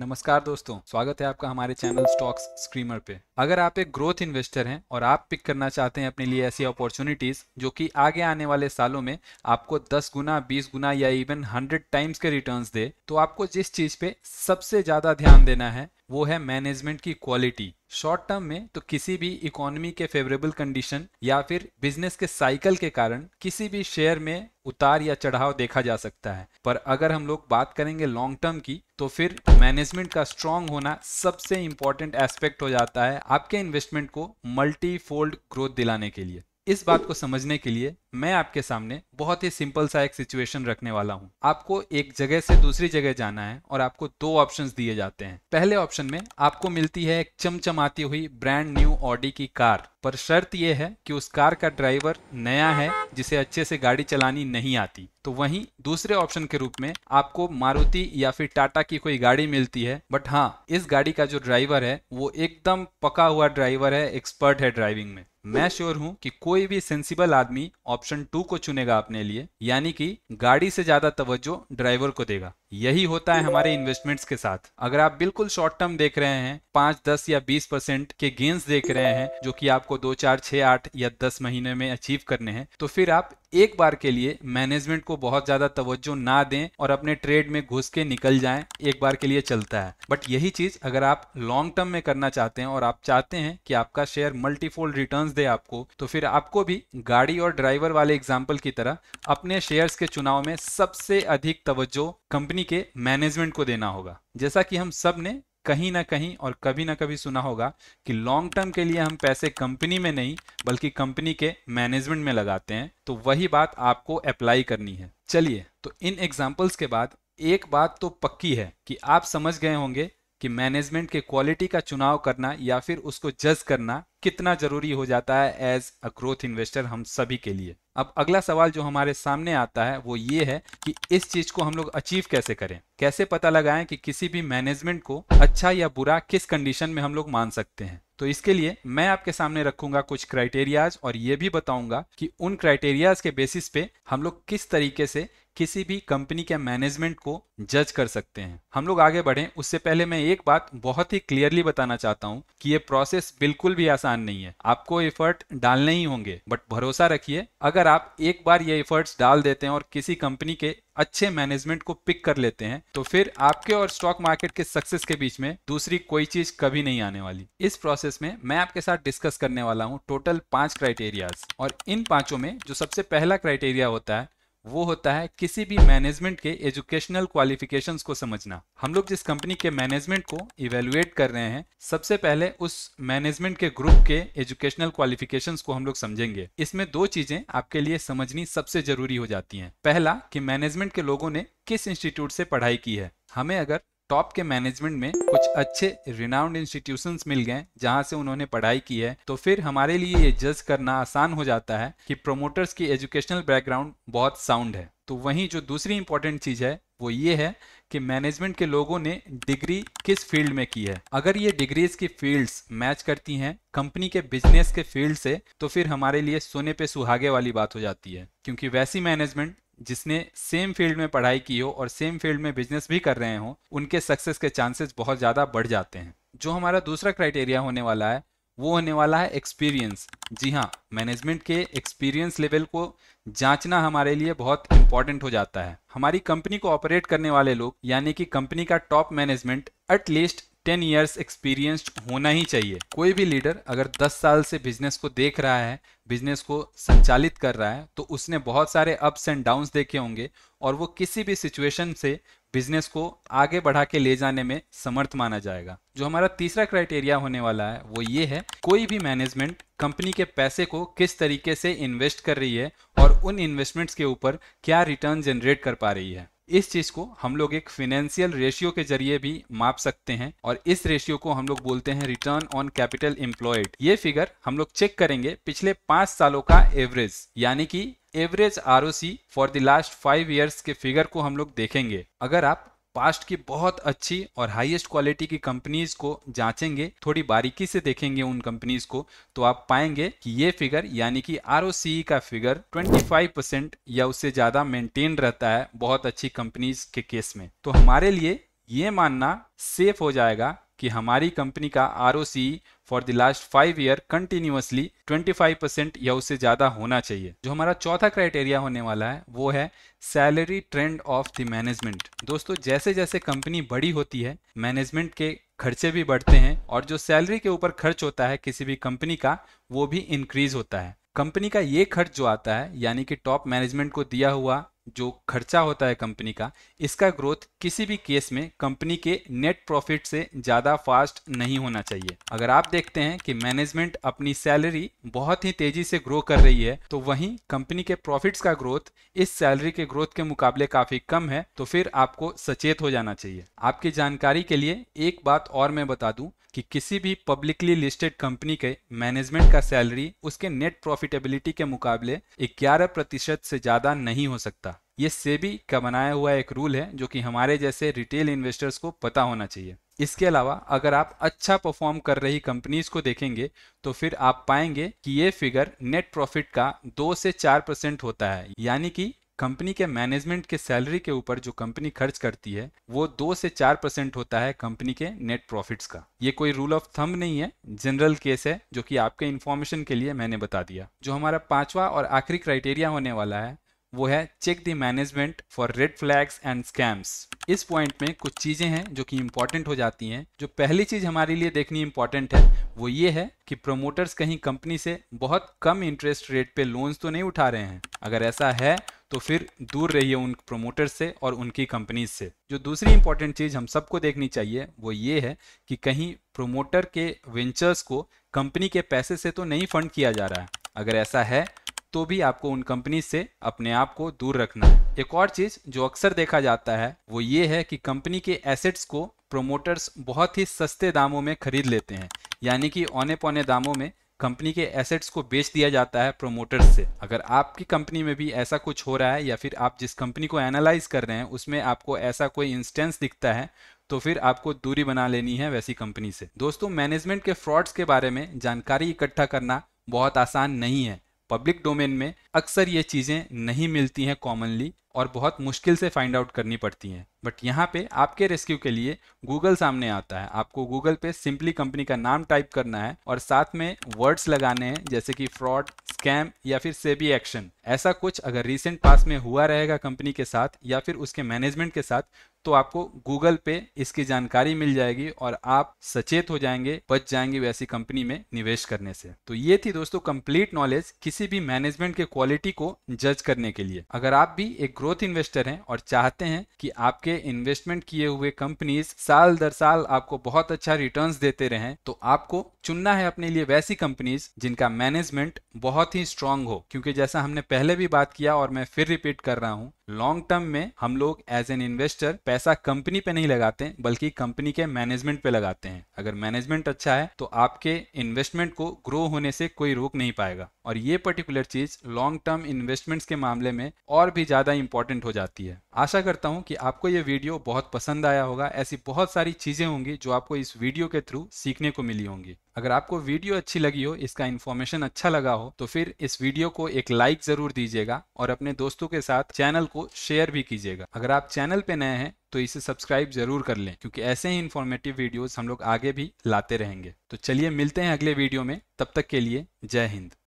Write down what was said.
नमस्कार दोस्तों स्वागत है आपका हमारे चैनल स्टॉक्स स्क्रीमर पे अगर आप एक ग्रोथ इन्वेस्टर हैं और आप पिक करना चाहते हैं अपने लिए ऐसी अपॉर्चुनिटीज जो कि आगे आने वाले सालों में आपको 10 गुना 20 गुना या इवन 100 टाइम्स के रिटर्न्स दे तो आपको जिस चीज पे सबसे ज्यादा ध्यान देना है वो है मैनेजमेंट की क्वालिटी शॉर्ट टर्म में तो किसी भी इकोनॉमी के फेवरेबल कंडीशन या फिर बिजनेस के साइकिल के कारण किसी भी शेयर में उतार या चढ़ाव देखा जा सकता है पर अगर हम लोग बात करेंगे लॉन्ग टर्म की तो फिर मैनेजमेंट का स्ट्रांग होना सबसे इंपॉर्टेंट एस्पेक्ट हो जाता है आपके इन्वेस्टमेंट को मल्टी फोल्ड ग्रोथ दिलाने के लिए इस बात को समझने के लिए मैं आपके सामने बहुत ही सिंपल सा एक सिचुएशन रखने वाला हूँ आपको एक जगह से दूसरी जगह जाना है और आपको दो ऑप्शंस दिए जाते हैं पहले ऑप्शन में आपको मिलती है एक चमचमाती हुई ब्रांड न्यू ऑडी की कार पर शर्त यह है कि उस कार का ड्राइवर नया है जिसे अच्छे से गाड़ी चलानी नहीं आती तो वही दूसरे ऑप्शन के रूप में आपको मारुति या फिर टाटा की कोई गाड़ी मिलती है बट हाँ इस गाड़ी का जो ड्राइवर है वो एकदम पका हुआ ड्राइवर है एक्सपर्ट है ड्राइविंग में मैं श्योर हूं कि कोई भी सेंसिबल आदमी ऑप्शन टू को चुनेगा अपने लिए यानी कि गाड़ी से ज्यादा तवज्जो ड्राइवर को देगा यही होता है हमारे इन्वेस्टमेंट्स के साथ अगर आप बिल्कुल शॉर्ट टर्म देख रहे हैं पांच दस या बीस परसेंट के गेंस देख रहे हैं जो कि आपको दो चार छह आठ या दस महीने में अचीव करने हैं तो फिर आप एक बार के लिए मैनेजमेंट को बहुत ज्यादा तवज्जो ना दें और अपने ट्रेड में घुस के निकल जाएं एक बार के लिए चलता है बट यही चीज अगर आप लॉन्ग टर्म में करना चाहते हैं और आप चाहते हैं कि आपका शेयर मल्टीफोल्ड रिटर्न्स दे आपको तो फिर आपको भी गाड़ी और ड्राइवर वाले एग्जाम्पल की तरह अपने शेयर के चुनाव में सबसे अधिक तवज्जो कंपनी कंपनी के मैनेजमेंट को देना होगा जैसा कि हम सब ने कहीं ना कहीं और कभी ना कभी सुना होगा कि लॉन्ग टर्म के लिए हम पैसे कंपनी में नहीं बल्कि कंपनी के मैनेजमेंट में लगाते हैं तो वही बात आपको अप्लाई करनी है चलिए तो इन एग्जाम्पल्स के बाद एक बात तो पक्की है कि आप समझ गए होंगे कि मैनेजमेंट के क्वालिटी का चुनाव करना या फिर उसको जज करना कितना जरूरी हो जाता है एज अ ग्रोथ इन्वेस्टर हम सभी के लिए अब अगला सवाल जो हमारे सामने आता है वो ये है कि इस चीज को हम लोग अचीव कैसे करें कैसे पता लगाएं कि किसी भी मैनेजमेंट को अच्छा या बुरा किस कंडीशन में हम लोग मान सकते हैं तो इसके लिए मैं आपके सामने रखूंगा कुछ क्राइटेरियाज और ये भी बताऊंगा कि उन क्राइटेरियाज के बेसिस पे हम लोग किस तरीके से किसी भी कंपनी के मैनेजमेंट को जज कर सकते हैं हम लोग आगे बढ़े उससे पहले मैं एक बात बहुत ही क्लियरली बताना चाहता हूँ कि ये प्रोसेस बिल्कुल भी आसान नहीं है आपको एफर्ट डालने ही होंगे बट भरोसा रखिए अगर अगर आप एक बार ये एफर्ट्स डाल देते हैं और किसी कंपनी के अच्छे मैनेजमेंट को पिक कर लेते हैं तो फिर आपके और स्टॉक मार्केट के सक्सेस के बीच में दूसरी कोई चीज कभी नहीं आने वाली इस प्रोसेस में मैं आपके साथ डिस्कस करने वाला हूँ टोटल पांच क्राइटेरियाज और इन पांचों में जो सबसे पहला क्राइटेरिया होता है वो होता है किसी भी मैनेजमेंट के एजुकेशनल क्वालिफिकेशंस को समझना हम लोग जिस कंपनी के मैनेजमेंट को इवेलुएट कर रहे हैं सबसे पहले उस मैनेजमेंट के ग्रुप के एजुकेशनल क्वालिफिकेशंस को हम लोग समझेंगे इसमें दो चीजें आपके लिए समझनी सबसे जरूरी हो जाती हैं पहला कि मैनेजमेंट के लोगों ने किस इंस्टीट्यूट से पढ़ाई की है हमें अगर टॉप के मैनेजमेंट में कुछ अच्छे रिनाउंड इंस्टीट्यूशंस मिल गए जहां से उन्होंने पढ़ाई की है तो फिर हमारे लिए ये जज करना आसान हो जाता है कि प्रोमोटर्स की एजुकेशनल बैकग्राउंड बहुत साउंड है तो वहीं जो दूसरी इंपॉर्टेंट चीज़ है वो ये है कि मैनेजमेंट के लोगों ने डिग्री किस फील्ड में की है अगर ये डिग्रीज की फील्ड्स मैच करती हैं कंपनी के बिजनेस के फील्ड से तो फिर हमारे लिए सोने पे सुहागे वाली बात हो जाती है क्योंकि वैसी मैनेजमेंट जिसने सेम फील्ड में पढ़ाई की हो और सेम फील्ड में बिजनेस भी कर रहे हों उनके सक्सेस के चांसेस बहुत ज़्यादा बढ़ जाते हैं जो हमारा दूसरा क्राइटेरिया होने वाला है वो होने वाला है एक्सपीरियंस जी हाँ मैनेजमेंट के एक्सपीरियंस लेवल को जांचना हमारे लिए बहुत इंपॉर्टेंट हो जाता है हमारी कंपनी को ऑपरेट करने वाले लोग यानी कि कंपनी का top management at least ten years experienced होना ही चाहिए कोई भी लीडर अगर दस साल से बिजनेस को देख रहा है बिजनेस को संचालित कर रहा है तो उसने बहुत सारे अप्स एंड डाउन्स देखे होंगे और वो किसी भी सिचुएशन से बिजनेस को आगे बढ़ा के ले जाने में समर्थ माना जाएगा जो हमारा तीसरा क्राइटेरिया होने वाला है वो ये है कोई भी मैनेजमेंट कंपनी के पैसे को किस तरीके से इन्वेस्ट कर रही है और उन इन्वेस्टमेंट्स के ऊपर क्या रिटर्न जनरेट कर पा रही है इस चीज को हम लोग एक फिनेंशियल रेशियो के जरिए भी माप सकते हैं और इस रेशियो को हम लोग बोलते हैं रिटर्न ऑन कैपिटल एम्प्लॉयड ये फिगर हम लोग चेक करेंगे पिछले पांच सालों का एवरेज यानी कि average R for the last five years के फिगर को हम लोग देखेंगे अगर आप पास्ट की बहुत अच्छी और हाईएस्ट क्वालिटी की कंपनीज को जांचेंगे थोड़ी बारीकी से देखेंगे उन कंपनीज को तो आप पाएंगे कि ये फिगर यानी कि आर e का फिगर 25% या उससे ज़्यादा मेंटेन रहता है बहुत अच्छी कंपनीज के केस में तो हमारे लिए ये मानना सेफ हो जाएगा कि हमारी कंपनी का R for the last five year continuously 25 percent या उससे ज़्यादा होना चाहिए जो हमारा चौथा क्राइटेरिया होने वाला है वो है salary trend of the management दोस्तों जैसे जैसे कंपनी बड़ी होती है मैनेजमेंट के खर्चे भी बढ़ते हैं और जो सैलरी के ऊपर खर्च होता है किसी भी कंपनी का वो भी इंक्रीज होता है कंपनी का ये खर्च जो आता है यानी कि टॉप मैनेजमेंट को दिया हुआ जो खर्चा होता है कंपनी का इसका ग्रोथ किसी भी केस में कंपनी के नेट प्रॉफिट से ज़्यादा फास्ट नहीं होना चाहिए अगर आप देखते हैं कि मैनेजमेंट अपनी सैलरी बहुत ही तेज़ी से ग्रो कर रही है तो वहीं कंपनी के प्रॉफिट्स का ग्रोथ इस सैलरी के ग्रोथ के मुकाबले काफ़ी कम है तो फिर आपको सचेत हो जाना चाहिए आपकी जानकारी के लिए एक बात और मैं बता दूँ कि किसी भी पब्लिकली लिस्टेड कंपनी के मैनेजमेंट का सैलरी उसके नेट प्रॉफिटेबिलिटी के मुकाबले 11 प्रतिशत से ज़्यादा नहीं हो सकता ये सेबी का बनाया हुआ एक रूल है जो कि हमारे जैसे रिटेल इन्वेस्टर्स को पता होना चाहिए इसके अलावा अगर आप अच्छा परफॉर्म कर रही कंपनीज को देखेंगे तो फिर आप पाएंगे कि ये फिगर नेट प्रॉफिट का दो से चार परसेंट होता है यानी कि कंपनी के मैनेजमेंट के सैलरी के ऊपर जो कंपनी खर्च करती है वो दो से चार परसेंट होता है कंपनी के नेट प्रॉफिट्स का ये कोई रूल ऑफ थम नहीं है जनरल केस है जो कि आपके इन्फॉर्मेशन के लिए मैंने बता दिया जो हमारा पांचवा और आखिरी क्राइटेरिया होने वाला है वो है check the management for red flags and scams इस पॉइंट में कुछ चीज़ें हैं जो कि इंपॉर्टेंट हो जाती हैं जो पहली चीज़ हमारे लिए देखनी इंपॉर्टेंट है वो ये है कि प्रमोटर्स कहीं कंपनी से बहुत कम इंटरेस्ट रेट पे लोन्स तो नहीं उठा रहे हैं अगर ऐसा है तो फिर दूर रहिए उन प्रोमोटर से और उनकी कंपनीज से जो दूसरी इंपॉर्टेंट चीज़ हम सबको देखनी चाहिए वो ये है कि कहीं प्रोमोटर के वेंचर्स को कंपनी के पैसे से तो नहीं फंड किया जा रहा है अगर ऐसा है तो भी आपको उन कंपनी से अपने आप को दूर रखना है एक और चीज़ जो अक्सर देखा जाता है वो ये है कि कंपनी के एसेट्स को प्रोमोटर्स बहुत ही सस्ते दामों में खरीद लेते हैं यानी कि औने पौने दामों में कंपनी के एसेट्स को बेच दिया जाता है प्रोमोटर्स से अगर आपकी कंपनी में भी ऐसा कुछ हो रहा है या फिर आप जिस कंपनी को एनालाइज कर रहे हैं उसमें आपको ऐसा कोई इंस्टेंस दिखता है तो फिर आपको दूरी बना लेनी है वैसी कंपनी से दोस्तों मैनेजमेंट के फ्रॉड्स के बारे में जानकारी इकट्ठा करना बहुत आसान नहीं है पब्लिक डोमेन में अक्सर ये चीज़ें नहीं मिलती हैं कॉमनली और बहुत मुश्किल से फाइंड आउट करनी पड़ती हैं बट यहाँ पे आपके रेस्क्यू के लिए गूगल सामने आता है आपको गूगल पे सिंपली कंपनी का नाम टाइप करना है और साथ में वर्ड्स लगाने हैं जैसे कि फ्रॉड स्कैम या फिर सेबी एक्शन ऐसा कुछ अगर रिसेंट पास में हुआ रहेगा कंपनी के साथ या फिर उसके मैनेजमेंट के साथ तो आपको गूगल पे इसकी जानकारी मिल जाएगी और आप सचेत हो जाएंगे बच जाएंगे वैसी कंपनी में निवेश करने से तो ये थी दोस्तों कंप्लीट नॉलेज किसी भी मैनेजमेंट के क्वालिटी को जज करने के लिए अगर आप भी एक ग्रोथ इन्वेस्टर हैं और चाहते हैं कि आपके इन्वेस्टमेंट किए हुए कंपनीज साल दर साल आपको बहुत अच्छा रिटर्न देते रहें तो आपको चुनना है अपने लिए वैसी कंपनीज जिनका मैनेजमेंट बहुत ही स्ट्रांग हो क्योंकि जैसा हमने पहले भी बात किया और मैं फिर रिपीट कर रहा हूँ लॉन्ग टर्म में हम लोग एज एन इन्वेस्टर पैसा कंपनी पे नहीं लगाते बल्कि कंपनी के मैनेजमेंट पे लगाते हैं अगर मैनेजमेंट अच्छा है तो आपके इन्वेस्टमेंट को ग्रो होने से कोई रोक नहीं पाएगा और ये पर्टिकुलर चीज लॉन्ग टर्म इन्वेस्टमेंट्स के मामले में और भी ज्यादा इंपॉर्टेंट हो जाती है आशा करता हूँ कि आपको ये वीडियो बहुत पसंद आया होगा ऐसी बहुत सारी चीज़ें होंगी जो आपको इस वीडियो के थ्रू सीखने को मिली होंगी अगर आपको वीडियो अच्छी लगी हो इसका इन्फॉर्मेशन अच्छा लगा हो तो फिर इस वीडियो को एक लाइक ज़रूर दीजिएगा और अपने दोस्तों के साथ चैनल को शेयर भी कीजिएगा अगर आप चैनल पर नए हैं तो इसे सब्सक्राइब ज़रूर कर लें क्योंकि ऐसे ही इन्फॉर्मेटिव वीडियोज़ हम लोग आगे भी लाते रहेंगे तो चलिए मिलते हैं अगले वीडियो में तब तक के लिए जय हिंद